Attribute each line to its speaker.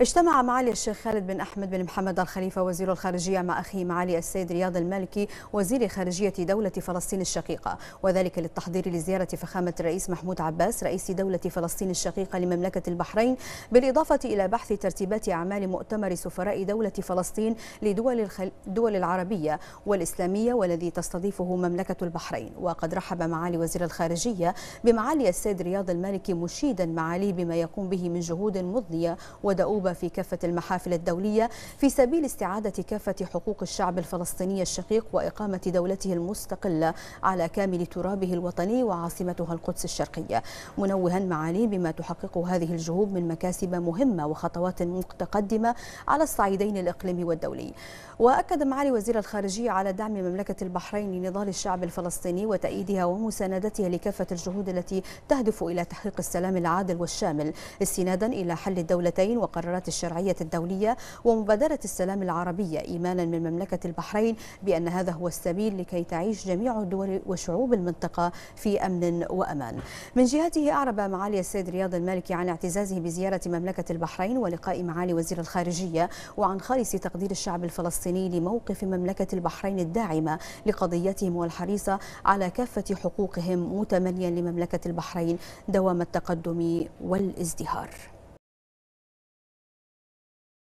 Speaker 1: اجتمع معالي الشيخ خالد بن أحمد بن محمد الخليفة وزير الخارجية مع اخي معالي السيد رياض المالكي وزير خارجية دولة فلسطين الشقيقة وذلك للتحضير لزيارة فخامة الرئيس محمود عباس رئيس دولة فلسطين الشقيقة لمملكة البحرين بالإضافة إلى بحث ترتيبات أعمال مؤتمر سفراء دولة فلسطين لدول الدول العربية والإسلامية والذي تستضيفه مملكة البحرين وقد رحب معالي وزير الخارجية بمعالي السيد رياض المالكي مشيدا معاليه بما يقوم به من جهود مضنية ودؤوب كوبا في كافة المحافل الدولية في سبيل استعادة كافة حقوق الشعب الفلسطيني الشقيق وإقامة دولته المستقلة على كامل ترابه الوطني وعاصمتها القدس الشرقية منوها معالي بما تحققه هذه الجهود من مكاسب مهمة وخطوات متقدمة على الصعيدين الإقليمي والدولي وأكد معالي وزير الخارجية على دعم مملكة البحرين لنضال الشعب الفلسطيني وتأييدها ومساندتها لكافة الجهود التي تهدف إلى تحقيق السلام العادل والشامل استنادا إلى حل الدولتين وقرار قرارات الشرعية الدولية ومبادرة السلام العربية إيمانا من مملكة البحرين بأن هذا هو السبيل لكي تعيش جميع الدول وشعوب المنطقة في أمن وأمان من جهته أعرب معالي السيد رياض المالكي عن اعتزازه بزيارة مملكة البحرين ولقاء معالي وزير الخارجية وعن خالص تقدير الشعب الفلسطيني لموقف مملكة البحرين الداعمة لقضيتهم والحريصة على كافة حقوقهم متمنيا لمملكة البحرين دوام التقدم والازدهار